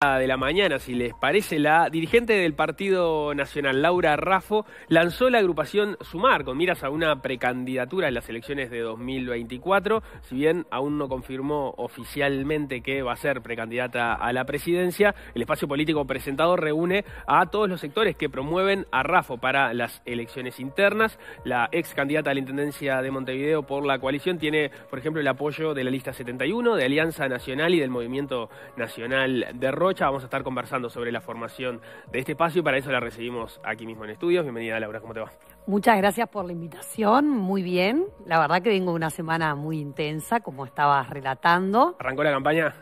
de la mañana, si les parece, la dirigente del Partido Nacional, Laura Rafo, lanzó la agrupación Sumar con miras a una precandidatura en las elecciones de 2024, si bien aún no confirmó oficialmente que va a ser precandidata a la presidencia, el espacio político presentado reúne a todos los sectores que promueven a Rafo para las elecciones internas. La ex candidata a la Intendencia de Montevideo por la coalición tiene, por ejemplo, el apoyo de la lista 71, de Alianza Nacional y del Movimiento Nacional de Roma Vamos a estar conversando sobre la formación de este espacio y para eso la recibimos aquí mismo en estudios. Bienvenida, Laura, ¿cómo te va? Muchas gracias por la invitación, muy bien. La verdad que vengo una semana muy intensa, como estabas relatando. ¿Arrancó la campaña?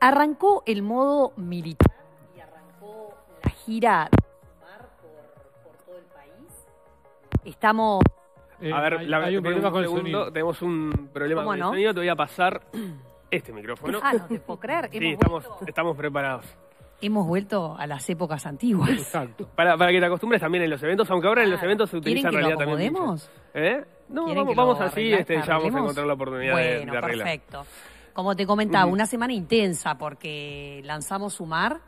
Arrancó el modo militar y arrancó la gira por, por todo el país. Estamos... Eh, a ver, hay, la, un problema con el sonido. Tenemos un problema con el sonido. Te voy a pasar este micrófono. Ah, no te puedo creer. Sí, estamos, preparados hemos vuelto a las épocas antiguas. Exacto. Para, que te acostumbres también en los eventos, aunque ahora en los ah, eventos se utiliza en realidad también. ¿Eh? No, vamos, así, este, ya vamos a encontrar la oportunidad de, Perfecto. Como te comentaba, una semana intensa porque lanzamos Sumar.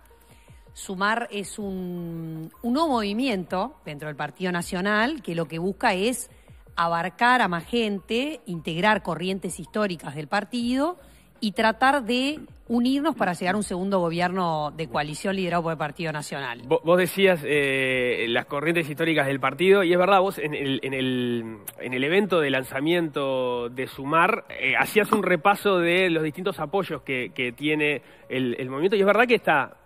Sumar es un, un nuevo movimiento dentro del Partido Nacional que lo que busca es abarcar a más gente, integrar corrientes históricas del partido y tratar de unirnos para llegar a un segundo gobierno de coalición liderado por el Partido Nacional. Vos decías eh, las corrientes históricas del partido, y es verdad, vos en el, en el, en el evento de lanzamiento de Sumar eh, hacías un repaso de los distintos apoyos que, que tiene el movimiento, y es verdad que está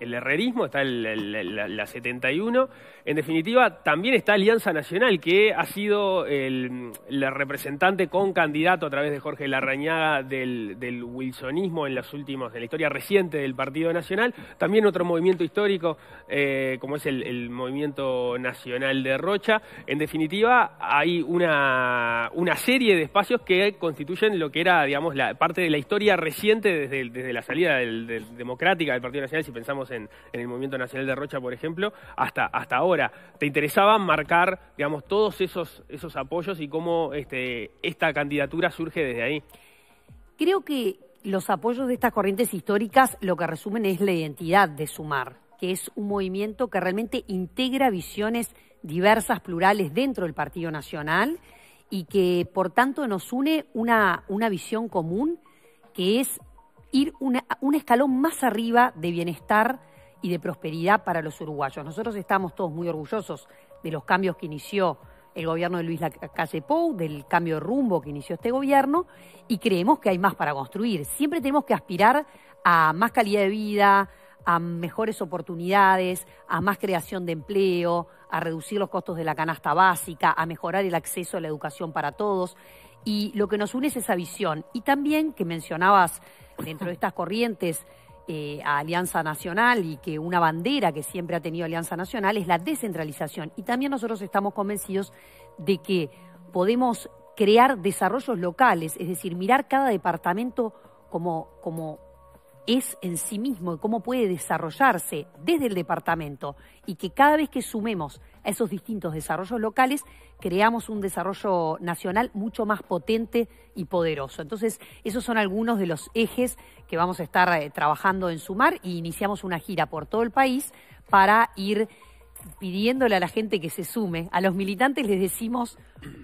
el herrerismo, está el, la, 71. En definitiva, también está Alianza Nacional, que ha sido el, representante con candidato a través de Jorge Larrañaga del, wilsonismo en las últimas, de la historia reciente del Partido Nacional. También otro movimiento histórico, eh, como es el, Movimiento Nacional de Rocha. En definitiva, hay una, una serie de espacios que constituyen lo que era, digamos, la parte de la historia reciente desde, desde la salida democrática del Partido Nacional, si pensamos en, el Movimiento Nacional de Rocha, por ejemplo, hasta, hasta ahora. ¿Te interesaba marcar, digamos, todos esos, esos apoyos y cómo este, esta candidatura surge desde ahí? Creo que los apoyos de estas corrientes históricas lo que resumen es la identidad de Sumar, que es un movimiento que realmente integra visiones diversas, plurales dentro del Partido Nacional y que por tanto nos une una, una visión común que es ir una, un escalón más arriba de bienestar y de prosperidad para los uruguayos. Nosotros estamos todos muy orgullosos de los cambios que inició el gobierno de Luis Lacalle Pou, del cambio de rumbo que inició este gobierno, y creemos que hay más para construir. Siempre tenemos que aspirar a más calidad de vida, a mejores oportunidades, a más creación de empleo, a reducir los costos de la canasta básica, a mejorar el acceso a la educación para todos. Y lo que nos une es esa visión. Y también que mencionabas dentro de estas corrientes eh, a Alianza Nacional y que una bandera que siempre ha tenido Alianza Nacional es la descentralización. Y también nosotros estamos convencidos de que podemos crear desarrollos locales, es decir, mirar cada departamento como, como es en sí mismo cómo puede desarrollarse desde el departamento y que cada vez que sumemos a esos distintos desarrollos locales, creamos un desarrollo nacional mucho más potente y poderoso. Entonces, esos son algunos de los ejes que vamos a estar eh, trabajando en Sumar y iniciamos una gira por todo el país para ir pidiéndole a la gente que se sume. A los militantes les decimos,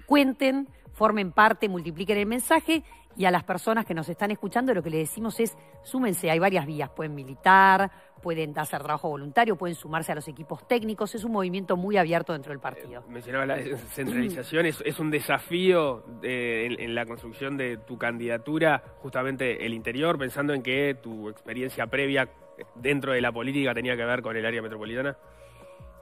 cuenten, formen parte, multipliquen el mensaje y a las personas que nos están escuchando lo que le decimos es súmense, hay varias vías, pueden militar, pueden hacer trabajo voluntario, pueden sumarse a los equipos técnicos, es un movimiento muy abierto dentro del partido. Eh, mencionaba la centralización, es, un desafío eh, en, la construcción de tu candidatura, justamente el interior, pensando en que tu experiencia previa dentro de la política tenía que ver con el área metropolitana.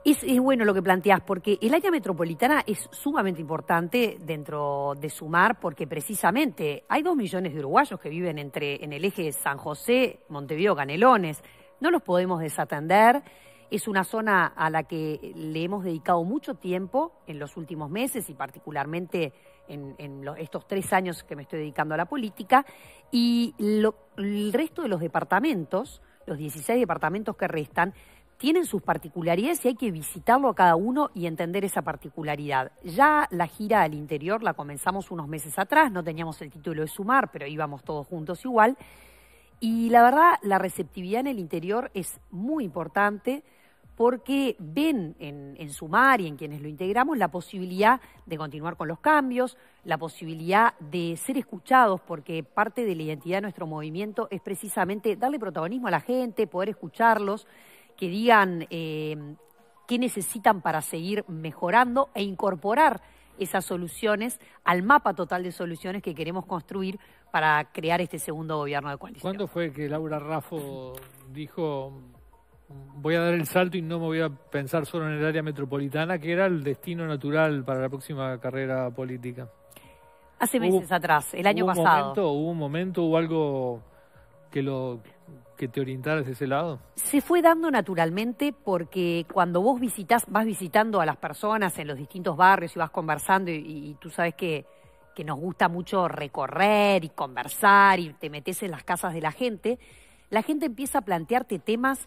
Es, bueno lo que planteás, porque el área metropolitana es sumamente importante dentro de Sumar, porque precisamente hay dos millones de uruguayos que viven entre, en el eje San José, Montevideo, Canelones. No los podemos desatender. Es una zona a la que le hemos dedicado mucho tiempo en los últimos meses y particularmente en, estos tres años que me estoy dedicando a la política. Y el resto de los departamentos, los 16 departamentos que restan, tienen sus particularidades y hay que visitarlo a cada uno y entender esa particularidad. Ya la gira al interior la comenzamos unos meses atrás, no teníamos el título de sumar, pero íbamos todos juntos igual. Y la verdad, la receptividad en el interior es muy importante porque ven en, Sumar y en quienes lo integramos la posibilidad de continuar con los cambios, la posibilidad de ser escuchados, porque parte de la identidad de nuestro movimiento es precisamente darle protagonismo a la gente, poder escucharlos que digan eh, qué necesitan para seguir mejorando e incorporar esas soluciones al mapa total de soluciones que queremos construir para crear este segundo gobierno de coalición. ¿Cuándo fue que Laura Raffo dijo voy a dar el salto y no me voy a pensar solo en el área metropolitana, que era el destino natural para la próxima carrera política? Hace meses atrás, el año pasado. hubo un momento, hubo algo que lo que te orientaras de ese lado? Se fue dando naturalmente porque cuando vos visitas, vas visitando a las personas en los distintos barrios y vas conversando y, tú sabes que, nos gusta mucho recorrer y conversar y te metes en las casas de la gente, la gente empieza a plantearte temas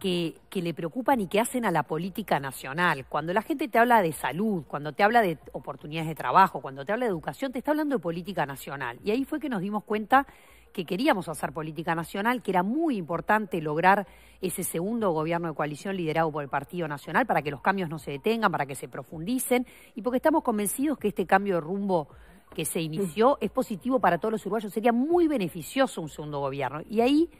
que le preocupan y que hacen a la política nacional. Cuando la gente te habla de salud, cuando te habla de oportunidades de trabajo, cuando te habla de educación, te está hablando de política nacional. Y ahí fue que nos dimos cuenta que queríamos hacer política nacional, que era muy importante lograr ese segundo gobierno de coalición liderado por el Partido Nacional para que los cambios no se detengan, para que se profundicen y porque estamos convencidos que este cambio de rumbo que se inició es positivo para todos los uruguayos, sería muy beneficioso un segundo gobierno. Y ahí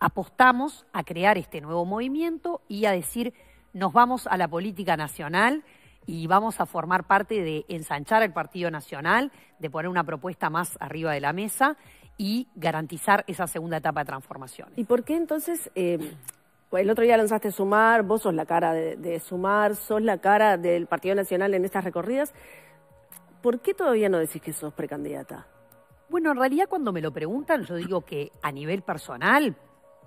apostamos a crear este nuevo movimiento y a decir, nos vamos a la política nacional y vamos a formar parte de ensanchar el Partido Nacional, de poner una propuesta más arriba de la mesa y garantizar esa segunda etapa de transformación. ¿Y por qué entonces, eh, el otro día lanzaste Sumar, vos sos la cara de, Sumar, sos la cara del Partido Nacional en estas recorridas, ¿por qué todavía no decís que sos precandidata? Bueno, en realidad cuando me lo preguntan, yo digo que a nivel personal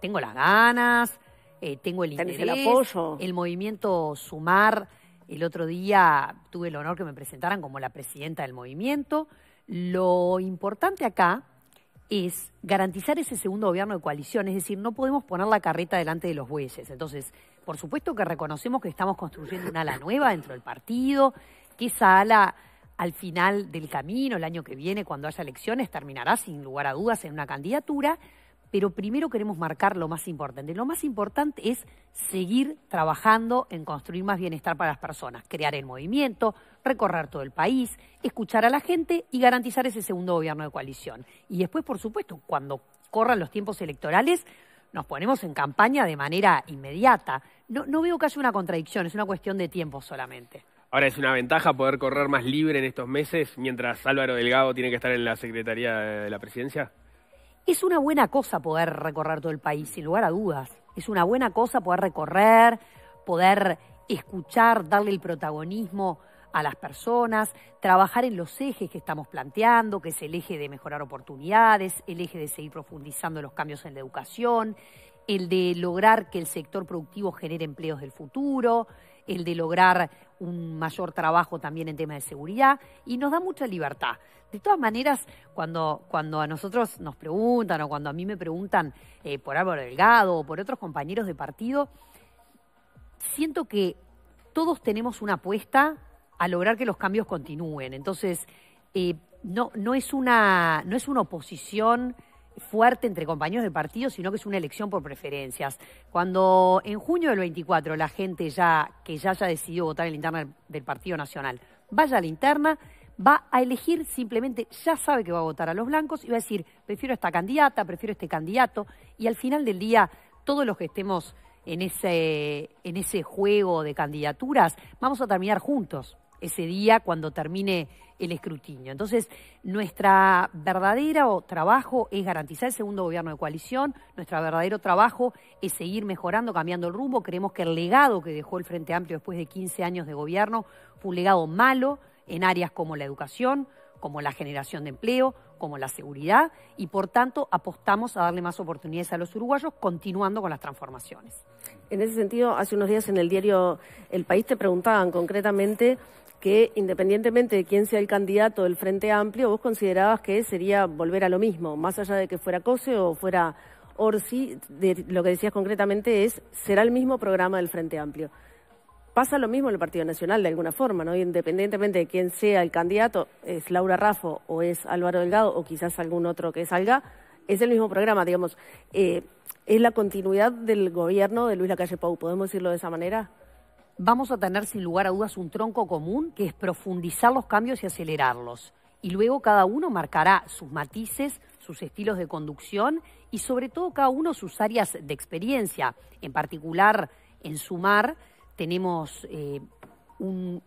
tengo las ganas, eh, tengo el interés, el apoyo. El movimiento Sumar, el otro día tuve el honor que me presentaran como la presidenta del movimiento. Lo importante acá es garantizar ese segundo gobierno de coalición, es decir, no podemos poner la carreta delante de los bueyes. Entonces, por supuesto que reconocemos que estamos construyendo una ala nueva dentro del partido, que esa ala al final del camino, el año que viene, cuando haya elecciones, terminará sin lugar a dudas en una candidatura, pero primero queremos marcar lo más importante. Lo más importante es seguir trabajando en construir más bienestar para las personas, crear el movimiento, recorrer todo el país, escuchar a la gente y garantizar ese segundo gobierno de coalición. Y después, por supuesto, cuando corran los tiempos electorales, nos ponemos en campaña de manera inmediata. No, veo que haya una contradicción, es una cuestión de tiempo solamente. Ahora es una ventaja poder correr más libre en estos meses mientras Álvaro Delgado tiene que estar en la Secretaría de la Presidencia. Es una buena cosa poder recorrer todo el país, sin lugar a dudas. Es una buena cosa poder recorrer, poder escuchar, darle el protagonismo a las personas, trabajar en los ejes que estamos planteando, que es el eje de mejorar oportunidades, el eje de seguir profundizando los cambios en la educación, el de lograr que el sector productivo genere empleos del futuro, el de lograr un mayor trabajo también en temas de seguridad y nos da mucha libertad. De todas maneras, cuando, a nosotros nos preguntan o cuando a mí me preguntan eh, por Álvaro Delgado o por otros compañeros de partido, siento que todos tenemos una apuesta a lograr que los cambios continúen. Entonces, eh, no, no es una oposición fuerte entre compañeros de partido, sino que es una elección por preferencias. Cuando en junio del 24 la gente ya que ya haya decidido votar en la interna del Partido Nacional vaya a la interna, va a elegir simplemente, ya sabe que va a votar a los blancos y va a decir, prefiero esta candidata, prefiero este candidato, y al final del día todos los que estemos en ese juego de candidaturas vamos a terminar juntos ese día cuando termine el escrutinio. Entonces, nuestro verdadero trabajo es garantizar el segundo gobierno de coalición, nuestro verdadero trabajo es seguir mejorando, cambiando el rumbo. Creemos que el legado que dejó el Frente Amplio después de 15 años de gobierno fue un legado malo en áreas como la educación, como la generación de empleo, como la seguridad, y por tanto apostamos a darle más oportunidades a los uruguayos, continuando con las transformaciones. En ese sentido, hace unos días en el diario El País te preguntaban concretamente que independientemente de quién sea el candidato del Frente Amplio, vos considerabas que sería volver a lo mismo, más allá de que fuera Cose o fuera Orsi, lo que decías concretamente es, será el mismo programa del Frente Amplio. Pasa lo mismo en el Partido Nacional, de alguna forma, ¿no? Independientemente de quién sea el candidato, es Laura Raffo o es Álvaro Delgado o quizás algún otro que salga, es el mismo programa, digamos. Eh, es la continuidad del gobierno de Luis Lacalle Pau, ¿podemos decirlo de esa manera? vamos a tener sin lugar a dudas un tronco común que es profundizar los cambios y acelerarlos. Y luego cada uno marcará sus matices, sus estilos de conducción y sobre todo cada uno sus áreas de experiencia. En particular, en Sumar tenemos eh, un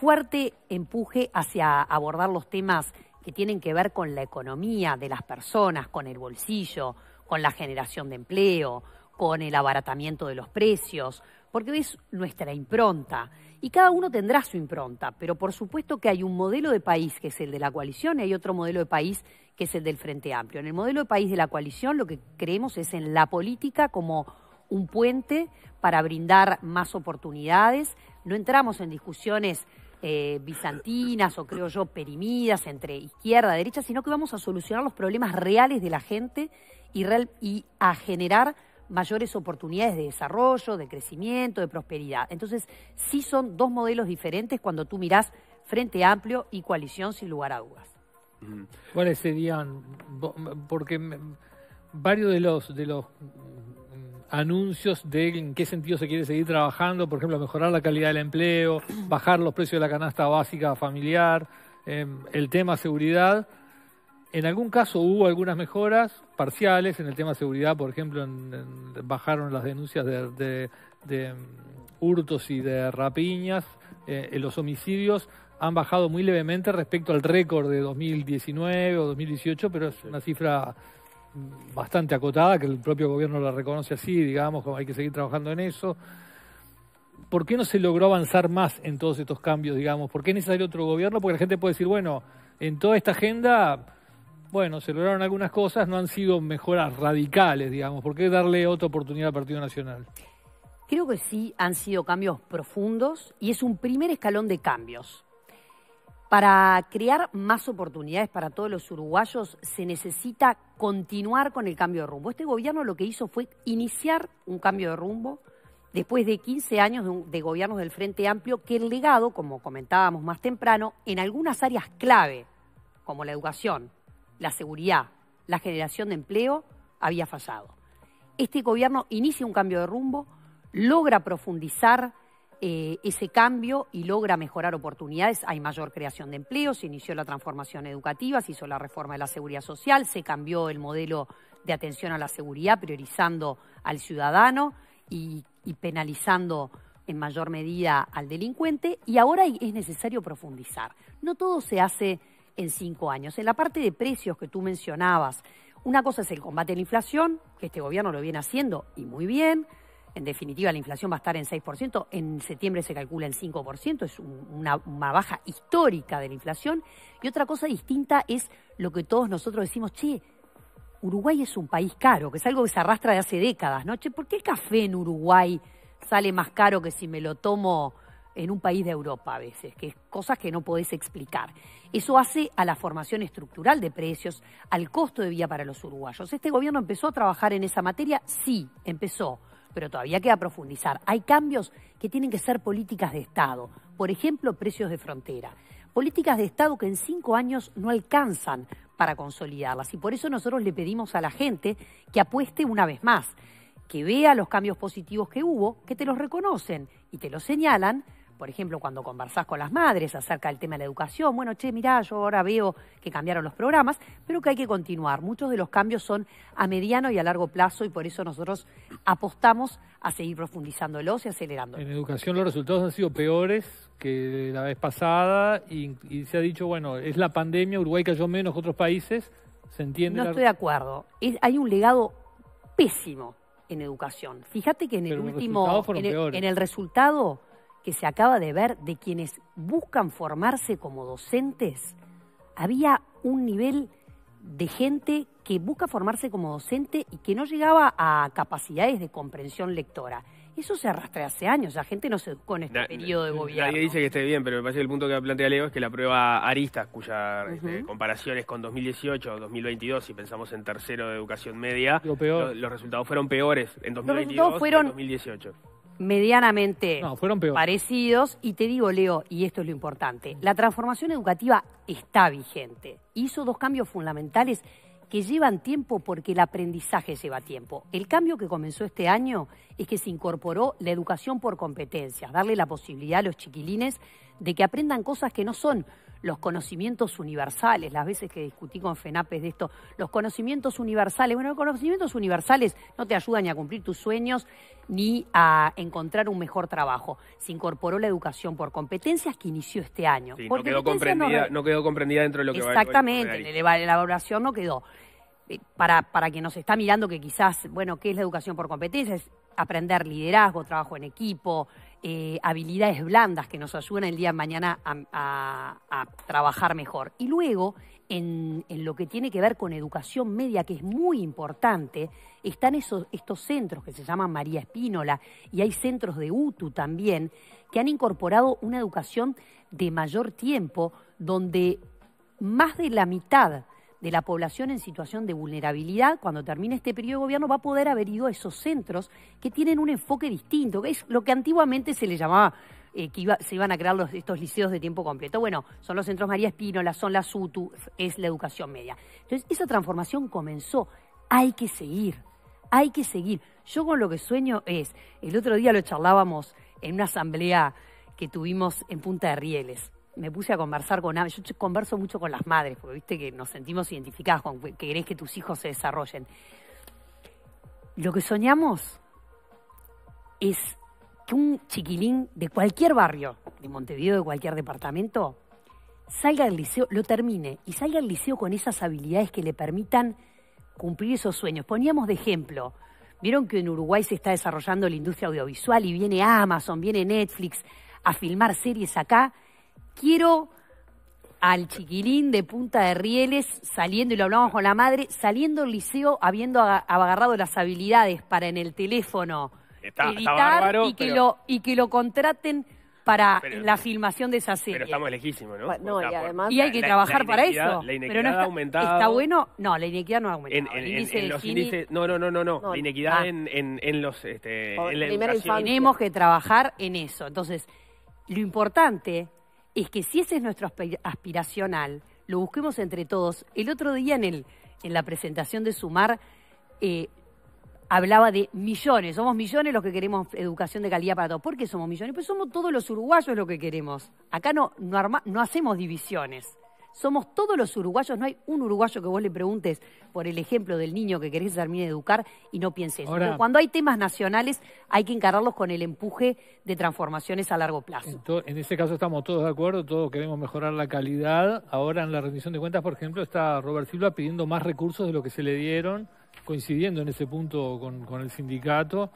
fuerte empuje hacia abordar los temas que tienen que ver con la economía de las personas, con el bolsillo, con la generación de empleo, con el abaratamiento de los precios, porque ves nuestra impronta. Y cada uno tendrá su impronta, pero por supuesto que hay un modelo de país que es el de la coalición y hay otro modelo de país que es el del Frente Amplio. En el modelo de país de la coalición lo que creemos es en la política como un puente para brindar más oportunidades. No entramos en discusiones eh, bizantinas o creo yo perimidas entre izquierda y derecha, sino que vamos a solucionar los problemas reales de la gente y a generar mayores oportunidades de desarrollo, de crecimiento, de prosperidad. Entonces, sí son dos modelos diferentes cuando tú mirás Frente Amplio y coalición sin lugar a dudas. ¿Cuáles serían? Porque varios de los, de los mm, anuncios de en qué sentido se quiere seguir trabajando, por ejemplo, mejorar la calidad del empleo, bajar los precios de la canasta básica familiar, em, el tema seguridad, en algún caso hubo algunas mejoras parciales en el tema de seguridad, por ejemplo, bajaron las denuncias de, mm, hurtos y de rapiñas, en eh, los homicidios han bajado muy levemente respecto al récord de 2019 o 2018, pero es una cifra mm, bastante acotada, que el propio gobierno la reconoce así, digamos, hay que seguir trabajando en eso. ¿Por qué no se logró avanzar más en todos estos cambios, digamos? ¿Por qué es necesario otro gobierno? Porque la gente puede decir, bueno, en toda esta agenda bueno, se lograron algunas cosas, no han sido mejoras radicales, digamos. ¿Por qué darle otra oportunidad al Partido Nacional? Creo que sí han sido cambios profundos y es un primer escalón de cambios. Para crear más oportunidades para todos los uruguayos se necesita continuar con el cambio de rumbo. Este gobierno lo que hizo fue iniciar un cambio de rumbo después de 15 años de gobiernos del Frente Amplio que el legado, como comentábamos más temprano, en algunas áreas clave, como la educación, la seguridad, la generación de empleo, había fallado. Este gobierno inicia un cambio de rumbo, logra profundizar eh, ese cambio y logra mejorar oportunidades. Hay mayor creación de empleo, se inició la transformación educativa, se hizo la reforma de la seguridad social, se cambió el modelo de atención a la seguridad, priorizando al ciudadano y penalizando en mayor medida al delincuente y ahora es necesario profundizar. No todo se hace en cinco años. En la parte de precios que tú mencionabas, una cosa es el combate a la inflación, que este gobierno lo viene haciendo y muy bien. En definitiva, la inflación va a estar en 6%, en septiembre se calcula en 5%, es una, una, baja histórica de la inflación. Y otra cosa distinta es lo que todos nosotros decimos, che, Uruguay es un país caro, que es algo que se arrastra de hace décadas, ¿no? Che, ¿por qué el café en Uruguay sale más caro que si me lo tomo en un país de Europa a veces, que es cosas que no podés explicar. Eso hace a la formación estructural de precios, al costo de vía para los uruguayos. ¿Este gobierno empezó a trabajar en esa materia? Sí, empezó, pero todavía queda profundizar. Hay cambios que tienen que ser políticas de Estado, por ejemplo, precios de frontera. Políticas de Estado que en cinco años no alcanzan para consolidarlas y por eso nosotros le pedimos a la gente que apueste una vez más que vea los cambios positivos que hubo, que te los reconocen y te los señalan, por ejemplo, cuando conversás con las madres acerca del tema de la educación, bueno, che, mirá, yo ahora veo que cambiaron los programas, pero que hay que continuar. Muchos de los cambios son a mediano y a largo plazo y por eso nosotros apostamos a seguir profundizándolos y acelerándolos. En educación los resultados han sido peores que la vez pasada y, se ha dicho, bueno, es la pandemia, Uruguay cayó menos que otros países, ¿se entiende? No estoy de acuerdo. hay un legado pésimo en educación. Fíjate que en el último, en el, resultado, que se acaba de ver de quienes buscan formarse como docentes, había un nivel de gente que busca formarse como docente y que no llegaba a capacidades de comprensión lectora. Eso se arrastra hace años, la gente no se educó en este periodo de gobierno. Nadie dice que esté bien, pero me parece que el punto que plantea Leo es que la prueba Arista, cuya este, comparaciones con 2018 2022, si pensamos en tercero de educación media, Los, resultados fueron peores en 2022 en 2018 medianamente parecidos. Y te digo, Leo, y esto es lo importante, la transformación educativa está vigente. Hizo dos cambios fundamentales que llevan tiempo porque el aprendizaje lleva tiempo. El cambio que comenzó este año es que se incorporó la educación por competencias, darle la posibilidad a los chiquilines de que aprendan cosas que no son los conocimientos universales, las veces que discutí con FENAPES de esto, los conocimientos universales, bueno, los conocimientos universales no te ayudan ni a cumplir tus sueños ni a encontrar un mejor trabajo. Se incorporó la educación por competencias que inició este año. Sí, no, quedó comprendida, dentro de lo que Exactamente, va Exactamente, la evaluación no quedó. Eh, para, para quien nos está mirando que quizás, bueno, ¿qué es la educación por competencias? Aprender liderazgo, trabajo en equipo, eh, habilidades blandas que nos ayudan el día de mañana a, trabajar mejor. Y luego, en, lo que tiene que ver con educación media, que es muy importante, están estos centros que se llaman María Espínola y hay centros de UTU también, que han incorporado una educación de mayor tiempo, donde más de la mitad de la población en situación de vulnerabilidad, cuando termine este periodo de gobierno, va a poder haber ido a esos centros que tienen un enfoque distinto, que es lo que antiguamente se le llamaba eh, que se iban a crear los, estos liceos de tiempo completo. Bueno, son los centros María Espínola, son las UTU, es la educación media. Entonces, esa transformación comenzó. Hay que seguir, hay que seguir. Yo con lo que sueño es, el otro día lo charlábamos en una asamblea que tuvimos en Punta de Rieles me puse a conversar con yo converso mucho con las madres, porque viste que nos sentimos identificados con que querés que tus hijos se desarrollen. Lo que soñamos es que un chiquilín de cualquier barrio, de Montevideo, de cualquier departamento, salga del liceo, lo termine y salga del liceo con esas habilidades que le permitan cumplir esos sueños. Poníamos de ejemplo, vieron que en Uruguay se está desarrollando la industria audiovisual y viene Amazon, viene Netflix a filmar series acá quiero al chiquilín de punta de rieles saliendo, y lo hablamos con la madre, saliendo del liceo habiendo agarrado las habilidades para en el teléfono editar y, que lo, y que lo contraten para la filmación de esa serie. Pero estamos lejísimos, ¿no? y, hay que trabajar para eso. La inequidad pero no está, ha aumentado. ¿Está bueno? No, la inequidad no ha aumentado. no, no, no, no, no. La inequidad ah. en, los... Este, en la Tenemos que trabajar en eso. Entonces, lo importante es que si ese es nuestro aspiracional, lo busquemos entre todos. El otro día en, en la presentación de Sumar eh, hablaba de millones, somos millones los que queremos educación de calidad para todos. ¿Por qué somos millones? Pues somos todos los uruguayos los que queremos. Acá no, no hacemos divisiones somos todos los uruguayos, no hay un uruguayo que vos le preguntes por el ejemplo del niño que querés terminar de educar y no pienses. cuando hay temas nacionales hay que encararlos con el empuje de transformaciones a largo plazo. En, ese caso estamos todos de acuerdo, todos queremos mejorar la calidad. Ahora en la rendición de cuentas, por ejemplo, está Robert Silva pidiendo más recursos de lo que se le dieron, coincidiendo en ese punto con el sindicato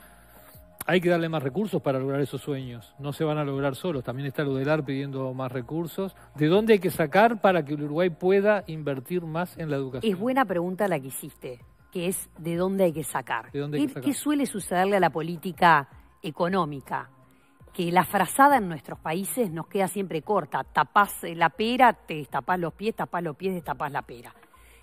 hay que darle más recursos para lograr esos sueños. No se van a lograr solos. También está UDELAR pidiendo más recursos. ¿De dónde hay que sacar para que el Uruguay pueda invertir más en la educación? Es buena pregunta la que hiciste, que es ¿de dónde hay que sacar? ¿Qué, que suele sucederle a la política económica? Que la frazada en nuestros países nos queda siempre corta. Tapás la pera, te destapás los pies, tapás los pies, destapas la pera.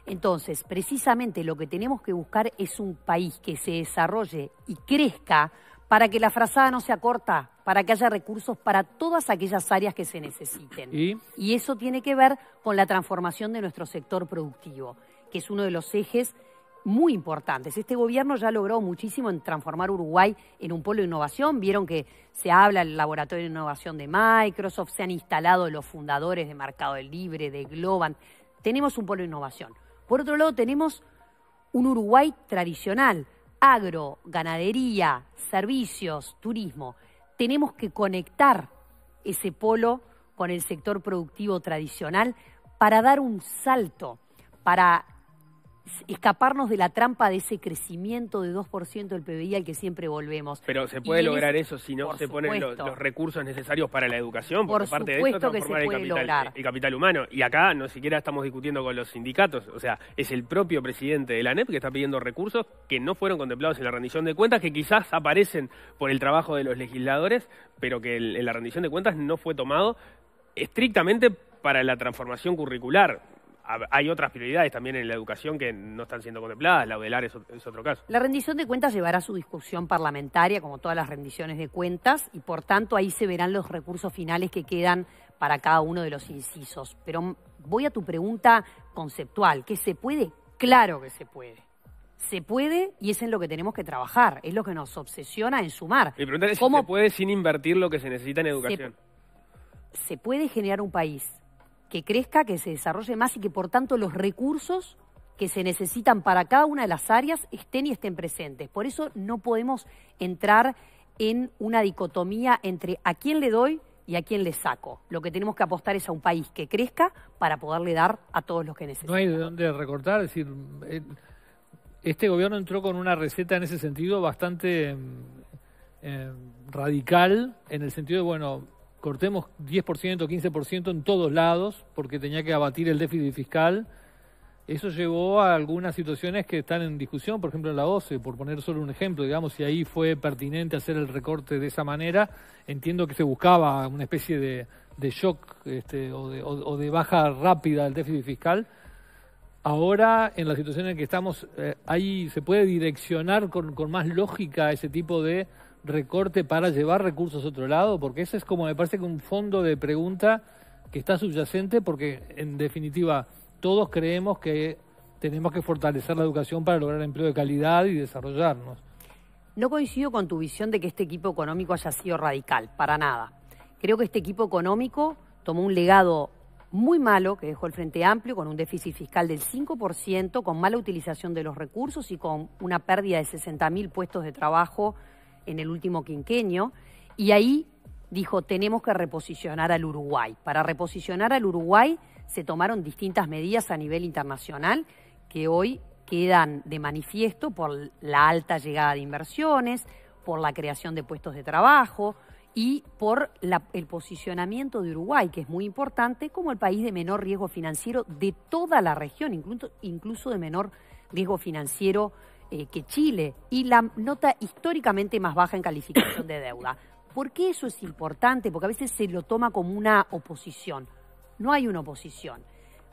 Entonces, precisamente lo que tenemos que buscar es un país que se desarrolle y crezca para que la frazada no sea corta, para que haya recursos para todas aquellas áreas que se necesiten. ¿Y? eso tiene que ver con la transformación de nuestro sector productivo, que es uno de los ejes muy importantes. Este gobierno ya logró muchísimo en transformar Uruguay en un polo de innovación. Vieron que se habla el laboratorio de innovación de Microsoft, se han instalado los fundadores de Mercado Libre, de Globan. Tenemos un polo de innovación. Por otro lado, tenemos un Uruguay tradicional agro, ganadería, servicios, turismo. Tenemos que conectar ese polo con el sector productivo tradicional para dar un salto, para escaparnos de la trampa de ese crecimiento de 2% del PBI al que siempre volvemos. Pero se puede lograr eso si no se ponen los, recursos necesarios para la educación, por parte de eso el, capital, lograr. el capital humano. Y acá no siquiera estamos discutiendo con los sindicatos, o sea, es el propio presidente de la ANEP que está pidiendo recursos que no fueron contemplados en la rendición de cuentas, que quizás aparecen por el trabajo de los legisladores, pero que en la rendición de cuentas no fue tomado estrictamente para la transformación curricular hay otras prioridades también en la educación que no están siendo contempladas, la velar es, es otro caso. La rendición de cuentas llevará su discusión parlamentaria, como todas las rendiciones de cuentas, y por tanto ahí se verán los recursos finales que quedan para cada uno de los incisos. Pero voy a tu pregunta conceptual, ¿qué se puede? Claro que se puede se puede y es en lo que tenemos que trabajar, es lo que nos obsesiona en sumar. Mi pregunta es ¿Cómo si se puede sin invertir lo que se necesita en educación. se, puede generar un país que crezca, que se desarrolle más y que por tanto los recursos que se necesitan para cada una de las áreas estén y estén presentes. Por eso no podemos entrar en una dicotomía entre a quién le doy y a quién le saco. Lo que tenemos que apostar es a un país que crezca para poderle dar a todos los que necesitan. No hay de dónde recortar, es decir, este gobierno entró con una receta en ese sentido bastante mm, eh, radical, en el sentido de, bueno, cortemos 10%, 15% en todos lados, porque tenía que abatir el déficit fiscal. Eso llevó a algunas situaciones que están en discusión, por ejemplo en la OCE, por poner solo un ejemplo, digamos, si ahí fue pertinente hacer el recorte de esa manera, entiendo que se buscaba una especie de, shock este, o, de, baja rápida del déficit fiscal. Ahora, en la situación en que estamos, eh, ahí se puede direccionar con más lógica ese tipo de recorte para llevar recursos a otro lado? Porque ese es como me parece que un fondo de pregunta que está subyacente porque en definitiva todos creemos que tenemos que fortalecer la educación para lograr empleo de calidad y desarrollarnos. No coincido con tu visión de que este equipo económico haya sido radical, para nada. Creo que este equipo económico tomó un legado muy malo que dejó el Frente Amplio, con un déficit fiscal del 5%, con mala utilización de los recursos y con una pérdida de 60.000 puestos de trabajo en el último quinquenio, y ahí dijo, tenemos que reposicionar al Uruguay. Para reposicionar al Uruguay se tomaron distintas medidas a nivel internacional que hoy quedan de manifiesto por la alta llegada de inversiones, por la creación de puestos de trabajo y por el posicionamiento de Uruguay, que es muy importante, como el país de menor riesgo financiero de toda la región, incluso, incluso de menor riesgo financiero eh, que Chile y la nota históricamente más baja en calificación de deuda. ¿Por qué eso es importante? Porque a veces se lo toma como una oposición. No hay una oposición.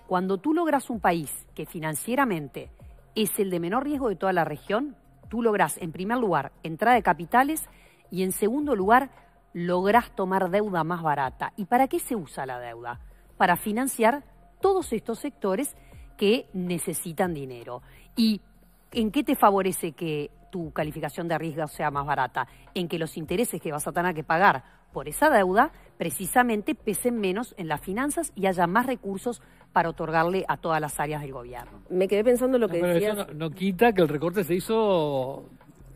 Cuando tú logras un país que financieramente es el de menor riesgo de toda la región, tú logras, en primer lugar, entrada de capitales y, en segundo lugar, logras tomar deuda más barata. ¿Y para qué se usa la deuda? Para financiar todos estos sectores que necesitan dinero. Y ¿en qué te favorece que tu calificación de riesgo sea más barata? En que los intereses que vas a tener que pagar por esa deuda precisamente pesen menos en las finanzas y haya más recursos para otorgarle a todas las áreas del gobierno. Me quedé pensando lo que no, decías. no, quita que el recorte se hizo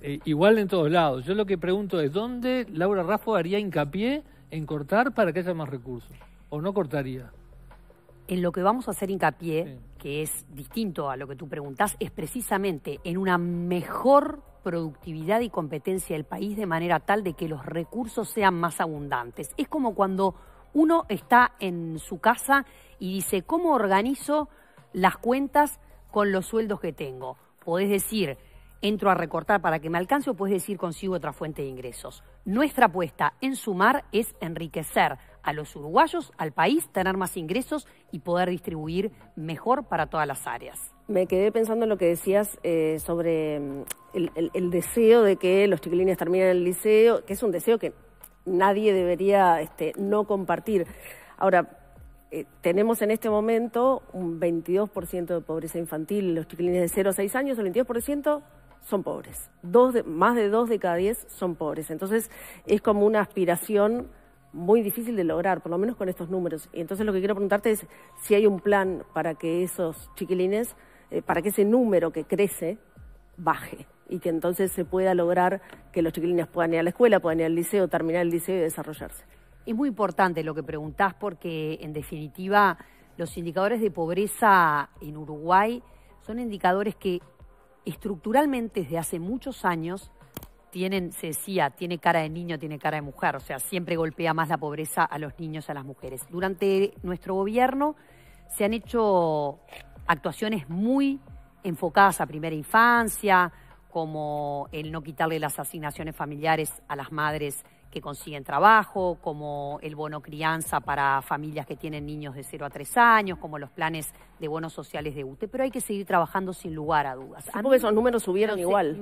eh, igual en todos lados. Yo lo que pregunto es, ¿dónde Laura Raffo haría hincapié en cortar para que haya más recursos? ¿O no cortaría? en lo que vamos a hacer hincapié, que es distinto a lo que tú preguntás, es precisamente en una mejor productividad y competencia del país de manera tal de que los recursos sean más abundantes. Es como cuando uno está en su casa y dice, ¿cómo organizo las cuentas con los sueldos que tengo? Podés decir, entro a recortar para que me alcance o puedes decir, consigo otra fuente de ingresos. Nuestra apuesta en sumar es enriquecer a los uruguayos, al país, tener más ingresos y poder distribuir mejor para todas las áreas. Me quedé pensando en lo que decías eh, sobre mm, el, deseo de que los chiquilines terminen el liceo, que es un deseo que nadie debería este, no compartir. Ahora, eh, tenemos en este momento un 22% de pobreza infantil. Los chiquilines de 0 a 6 años, el 22% son pobres. Dos de, más de dos de cada diez son pobres. Entonces, es como una aspiración muy difícil de lograr, por lo menos con estos números. Y entonces lo que quiero preguntarte es si hay un plan para que esos chiquilines, eh, para que ese número que crece baje y que entonces se pueda lograr que los chiquilines puedan ir a la escuela, puedan ir al liceo, terminar el liceo y desarrollarse. Es muy importante lo que preguntás porque en definitiva los indicadores de pobreza en Uruguay son indicadores que estructuralmente desde hace muchos años tienen, se decía, tiene cara de niño, tiene cara de mujer, o sea, siempre golpea más la pobreza a los niños, a las mujeres. Durante nuestro gobierno se han hecho actuaciones muy enfocadas a primera infancia, como el no quitarle las asignaciones familiares a las madres que consiguen trabajo, como el bono crianza para familias que tienen niños de 0 a 3 años, como los planes de bonos sociales de UTE, pero hay que seguir trabajando sin lugar a dudas. Supongo esos números subieron igual.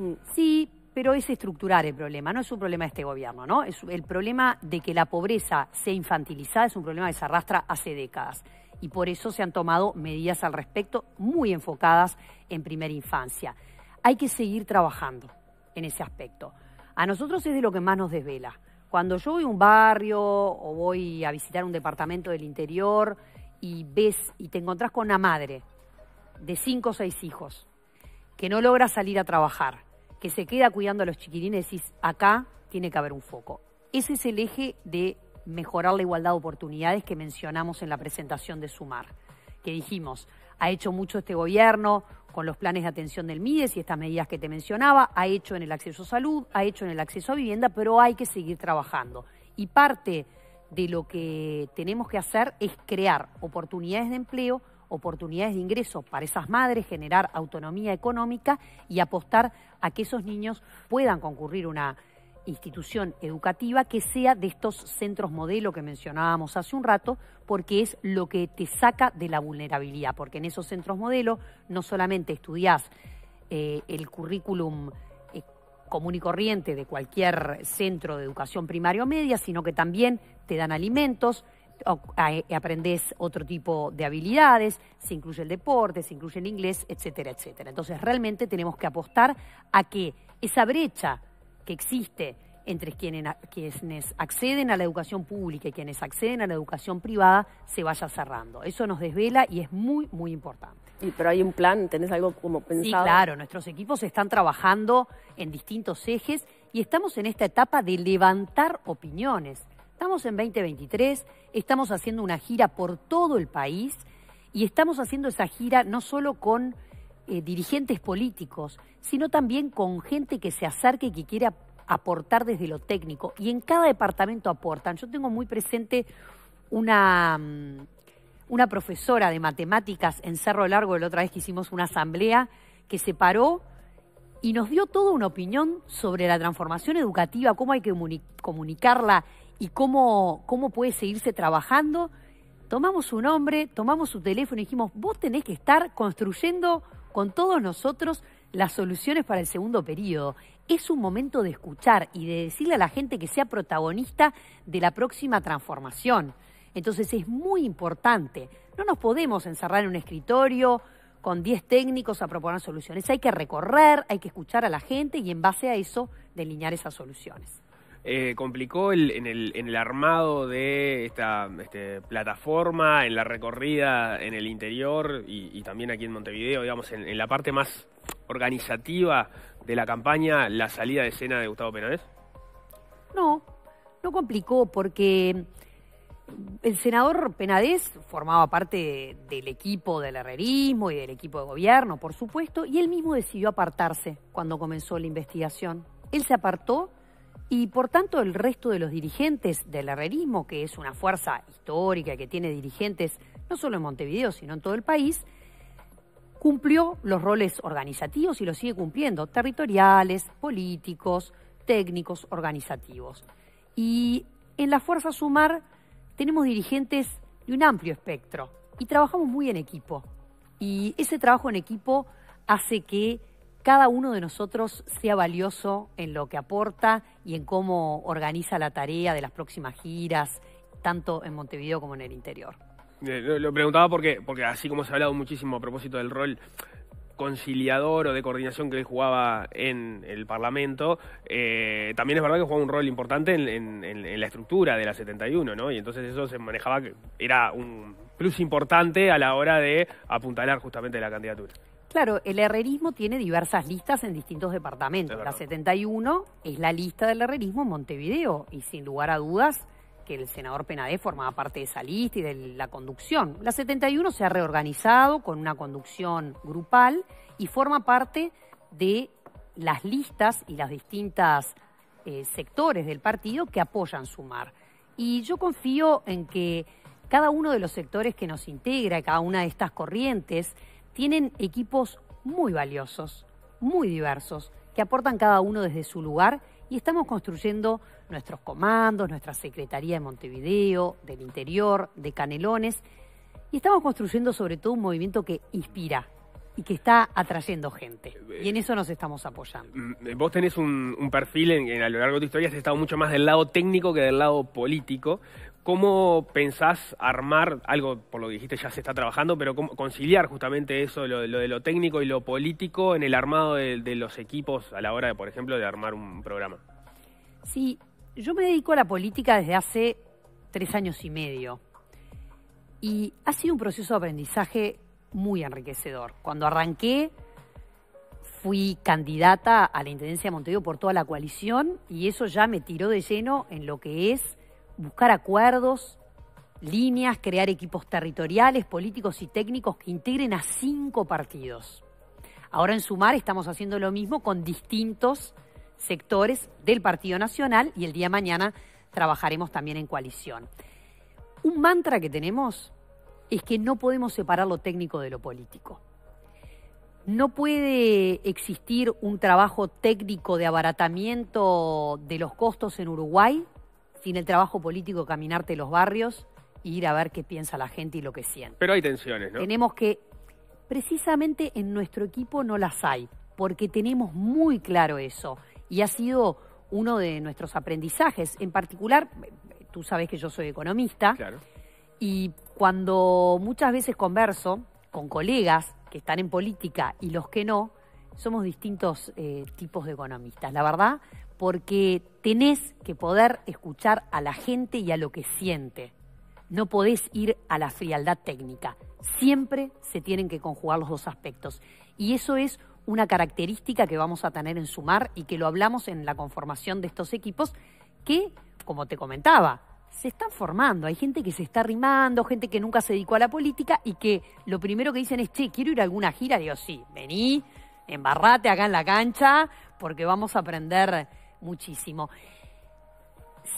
Mm. Sí, pero es estructurar el problema, no es un problema de este gobierno, ¿no? Es el problema de que la pobreza sea infantilizada es un problema que se arrastra hace décadas y por eso se han tomado medidas al respecto muy enfocadas en primera infancia. Hay que seguir trabajando en ese aspecto. A nosotros es de lo que más nos desvela. Cuando yo voy a un barrio o voy a visitar un departamento del interior y ves y te encontrás con una madre de cinco o seis hijos que no logra salir a trabajar, que se queda cuidando a los chiquirines, decís, acá tiene que haber un foco. Ese es el eje de mejorar la igualdad de oportunidades que mencionamos en la presentación de Sumar, que dijimos, ha hecho mucho este gobierno con los planes de atención del MIDES y estas medidas que te mencionaba, ha hecho en el acceso a salud, ha hecho en el acceso a vivienda, pero hay que seguir trabajando. Y parte de lo que tenemos que hacer es crear oportunidades de empleo, oportunidades de ingreso para esas madres, generar autonomía económica y apostar a que esos niños puedan concurrir una institución educativa que sea de estos centros modelo que mencionábamos hace un rato, porque es lo que te saca de la vulnerabilidad, porque en esos centros modelo no solamente estudias eh, el currículum eh, común y corriente de cualquier centro de educación primaria o media, sino que también te dan alimentos, aprendes otro tipo de habilidades, se incluye el deporte, se incluye el inglés, etcétera, etcétera. Entonces realmente tenemos que apostar a que esa brecha que existe entre quienes acceden a la educación pública y quienes acceden a la educación privada se vaya cerrando. Eso nos desvela y es muy, muy importante. pero hay un plan, ¿tenés algo como pensado? Sí, claro, nuestros equipos están trabajando en distintos ejes y estamos en esta etapa de levantar opiniones. Estamos en 2023, estamos haciendo una gira por todo el país y estamos haciendo esa gira no solo con eh, dirigentes políticos, sino también con gente que se acerque y que quiera aportar desde lo técnico. Y en cada departamento aportan. Yo tengo muy presente una, mm, una profesora de matemáticas en Cerro Largo, la otra vez que hicimos una asamblea, que se paró y nos dio toda una opinión sobre la transformación educativa, cómo hay que comunicarla y cómo, puede seguirse trabajando, tomamos su nombre, tomamos su teléfono y dijimos, vos tenés que estar construyendo con todos nosotros las soluciones para el segundo periodo. Es un momento de escuchar y de decirle a la gente que sea protagonista de la próxima transformación. Entonces es muy importante. No nos podemos encerrar en un escritorio con 10 técnicos a proponer soluciones. Hay que recorrer, hay que escuchar a la gente y en base a eso delinear esas soluciones. Eh, complicó en, el, armado de esta este, plataforma, en la recorrida en el interior y, también aquí en Montevideo, digamos, en, la parte más organizativa de la campaña, la salida de escena de Gustavo Penades? No, no complicó porque el senador Penades formaba parte del equipo del herrerismo y del equipo de gobierno, por supuesto, y él mismo decidió apartarse cuando comenzó la investigación. Él se apartó y por tanto el resto de los dirigentes del herrerismo, que es una fuerza histórica que tiene dirigentes no solo en Montevideo, sino en todo el país, cumplió los roles organizativos y los sigue cumpliendo, territoriales, políticos, técnicos, organizativos. Y en la Fuerza Sumar tenemos dirigentes de un amplio espectro y trabajamos muy en equipo. Y ese trabajo en equipo hace que cada uno de nosotros sea valioso en lo que aporta y en cómo organiza la tarea de las próximas giras, tanto en Montevideo como en el interior. Eh, lo preguntaba porque, porque así como se ha hablado muchísimo a propósito del rol conciliador o de coordinación que él jugaba en el Parlamento, eh, también es verdad que jugaba un rol importante en, en, la estructura de la 71, ¿no? Y entonces eso se manejaba, que era un plus importante a la hora de apuntalar justamente la candidatura. Claro, el herrerismo tiene diversas listas en distintos departamentos. La 71 es la lista del herrerismo en Montevideo y sin lugar a dudas que el senador Penadé formaba parte de esa lista y de la conducción. La 71 se ha reorganizado con una conducción grupal y forma parte de las listas y las distintas eh, sectores del partido que apoyan Sumar. Y yo confío en que cada uno de los sectores que nos integra, cada una de estas corrientes, tienen equipos muy valiosos, muy diversos, que aportan cada uno desde su lugar y estamos construyendo nuestros comandos, nuestra Secretaría de Montevideo, del Interior, de Canelones, y estamos construyendo sobre todo un movimiento que inspira, y que está atrayendo gente. Eh, y en eso nos estamos apoyando. Mm, eh, vos tenés un, perfil en, a lo largo de tu historia has estado mucho más del lado técnico que del lado político, ¿Cómo pensás armar, algo por lo que dijiste ya se está trabajando, pero conciliar justamente eso, lo, de lo técnico y lo político en el armado de, los equipos a la hora, de, por ejemplo, de armar un programa? Sí, yo me dedico a la política desde hace tres años y medio y ha sido un proceso de aprendizaje muy enriquecedor. Cuando arranqué fui candidata a la Intendencia de Montevideo por toda la coalición y eso ya me tiró de lleno en lo que es buscar acuerdos, líneas, crear equipos territoriales, políticos y técnicos que integren a cinco partidos. Ahora en Sumar estamos haciendo lo mismo con distintos sectores del Partido Nacional y el día de mañana trabajaremos también en coalición. Un mantra que tenemos es que no podemos separar lo técnico de lo político. No puede existir un trabajo técnico de abaratamiento de los costos en Uruguay sin el trabajo político caminarte los barrios e ir a ver qué piensa la gente y lo que siente. Pero hay tensiones, ¿no? Tenemos que, precisamente en nuestro equipo no las hay, porque tenemos muy claro eso. Y ha sido uno de nuestros aprendizajes. En particular, tú sabes que yo soy economista. Claro. Y cuando muchas veces converso con colegas que están en política y los que no, somos distintos eh, tipos de economistas. La verdad, porque tenés que poder escuchar a la gente y a lo que siente. No podés ir a la frialdad técnica. Siempre se tienen que conjugar los dos aspectos. Y eso es una característica que vamos a tener en Sumar y que lo hablamos en la conformación de estos equipos que, como te comentaba, se están formando. Hay gente que se está rimando, gente que nunca se dedicó a la política y que lo primero que dicen es, che, quiero ir a alguna gira. Digo, sí, vení, embarrate acá en la cancha porque vamos a aprender muchísimo.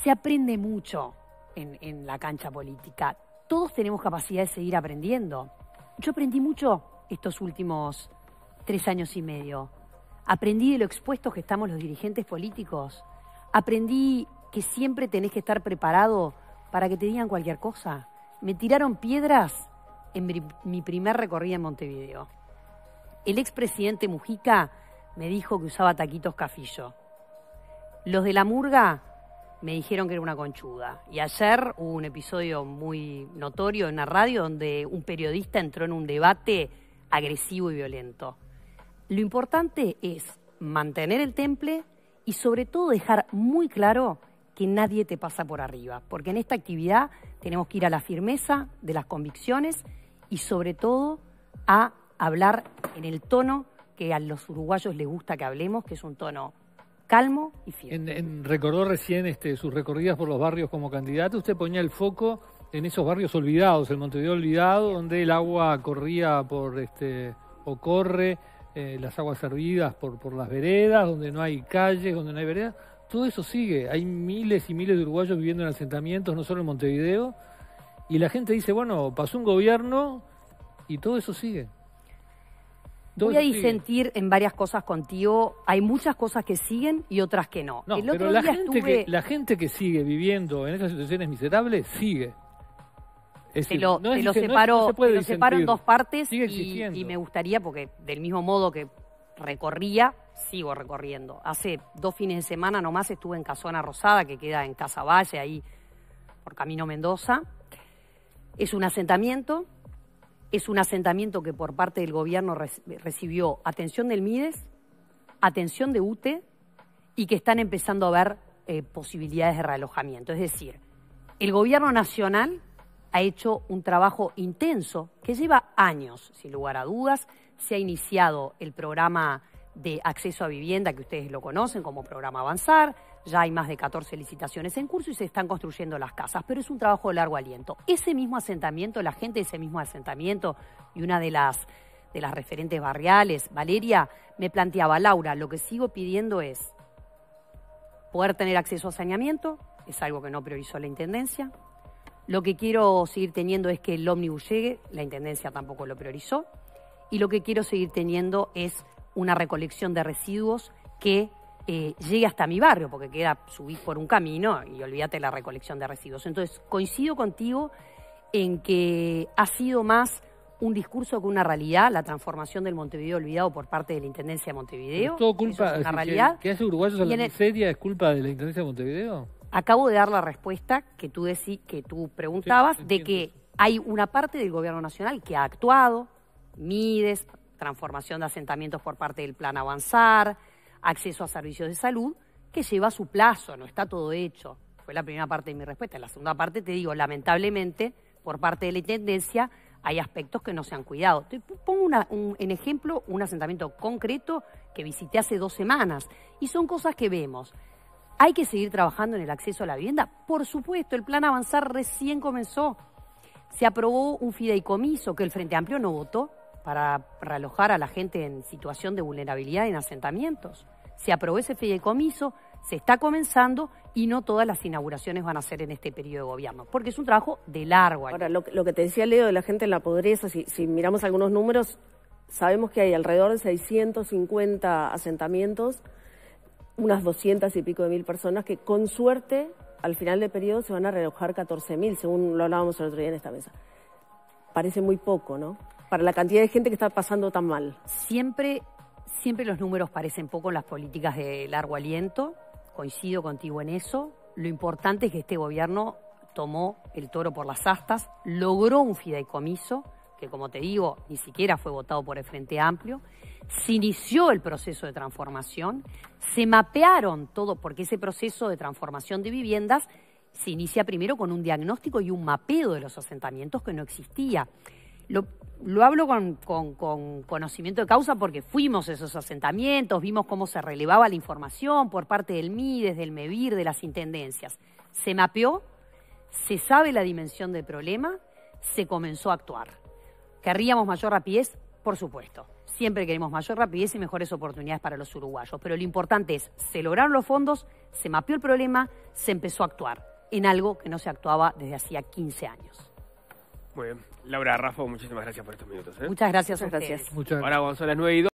Se aprende mucho en, la cancha política. Todos tenemos capacidad de seguir aprendiendo. Yo aprendí mucho estos últimos tres años y medio. Aprendí de lo expuestos que estamos los dirigentes políticos. Aprendí que siempre tenés que estar preparado para que te digan cualquier cosa. Me tiraron piedras en mi, primer recorrido en Montevideo. El expresidente Mujica me dijo que usaba taquitos cafillo. Los de la murga me dijeron que era una conchuda. Y ayer hubo un episodio muy notorio en la radio donde un periodista entró en un debate agresivo y violento. Lo importante es mantener el temple y sobre todo dejar muy claro que nadie te pasa por arriba, porque en esta actividad tenemos que ir a la firmeza de las convicciones y sobre todo a hablar en el tono que a los uruguayos les gusta que hablemos, que es un tono calmo y fiel. En, recordó recién este, sus recorridas por los barrios como candidato, usted ponía el foco en esos barrios olvidados, el Montevideo olvidado, donde el agua corría por este o corre, eh, las aguas servidas por, por las veredas, donde no hay calles, donde no hay veredas. Todo eso sigue. Hay miles y miles de uruguayos viviendo en asentamientos, no solo en Montevideo. Y la gente dice, bueno, pasó un gobierno y todo eso sigue. Voy a disentir en varias cosas contigo. Hay muchas cosas que siguen y otras que no. la, gente que, sigue viviendo en esas situaciones miserables sigue. Es te lo, lo separo, en dos partes y, y, me gustaría, porque del mismo modo que recorría, sigo recorriendo. Hace dos fines de semana nomás estuve en Casona Rosada, que queda en Casa Valle, ahí por Camino Mendoza. Es un asentamiento es un asentamiento que por parte del gobierno recibió atención del MIDES, atención de UTE y que están empezando a ver eh, posibilidades de realojamiento. Es decir, el gobierno nacional ha hecho un trabajo intenso que lleva años, sin lugar a dudas. Se ha iniciado el programa de acceso a vivienda, que ustedes lo conocen como programa Avanzar, ya hay más de 14 licitaciones en curso y se están construyendo las casas, pero es un trabajo de largo aliento. Ese mismo asentamiento, la gente de ese mismo asentamiento y una de las, de las referentes barriales, Valeria, me planteaba, Laura, lo que sigo pidiendo es poder tener acceso a saneamiento, es algo que no priorizó la Intendencia. Lo que quiero seguir teniendo es que el ómnibus llegue, la Intendencia tampoco lo priorizó. Y lo que quiero seguir teniendo es una recolección de residuos que eh, llegue hasta mi barrio, porque queda subir por un camino y olvídate la recolección de residuos. Entonces, coincido contigo en que ha sido más un discurso que una realidad, la transformación del Montevideo olvidado por parte de la Intendencia de Montevideo. ¿Todo culpa es realidad. ¿Qué hace uruguayos la es culpa de la Intendencia de Montevideo? Acabo de dar la respuesta que tú, que tú preguntabas de que hay una parte del Gobierno Nacional que ha actuado, MIDES, transformación de asentamientos por parte del Plan Avanzar, acceso a servicios de salud, que lleva su plazo, no está todo hecho. Fue la primera parte de mi respuesta. En la segunda parte te digo, lamentablemente, por parte de la Intendencia, hay aspectos que no se han cuidado. pongo en ejemplo un asentamiento concreto que visité hace dos semanas y son cosas que vemos. ¿Hay que seguir trabajando en el acceso a la vivienda? Por supuesto, el plan Avanzar recién comenzó. Se aprobó un fideicomiso que el Frente Amplio no votó, para realojar a la gente en situación de vulnerabilidad en asentamientos. Se aprobó ese fideicomiso, se está comenzando y no todas las inauguraciones van a ser en este periodo de gobierno, porque es un trabajo de largo. Ahora, lo, que te decía Leo de la gente en la pobreza, si, miramos algunos números, sabemos que hay alrededor de 650 asentamientos, unas 200 y pico de mil personas que con suerte al final del periodo se van a relojar 14 mil, según lo hablábamos el otro día en esta mesa. Parece muy poco, ¿no? para la cantidad de gente que está pasando tan mal. Siempre, siempre los números parecen poco en las políticas de largo aliento, coincido contigo en eso. Lo importante es que este gobierno tomó el toro por las astas, logró un fideicomiso, que como te digo, ni siquiera fue votado por el Frente Amplio, se inició el proceso de transformación, se mapearon todo, porque ese proceso de transformación de viviendas se inicia primero con un diagnóstico y un mapeo de los asentamientos que no existía. Lo, hablo con, conocimiento de causa porque fuimos a esos asentamientos, vimos cómo se relevaba la información por parte del desde el MEVIR, de las intendencias. Se mapeó, se sabe la dimensión del problema, se comenzó a actuar. ¿Querríamos mayor rapidez? Por supuesto. Siempre queremos mayor rapidez y mejores oportunidades para los uruguayos. Pero lo importante es, se lograron los fondos, se mapeó el problema, se empezó a actuar en algo que no se actuaba desde hacía 15 años. Muy bien. Laura, Rafa, muchísimas gracias por estos minutos. ¿eh? Muchas gracias, gracias. Muchas gracias. Ahora vamos a las 9 y 2.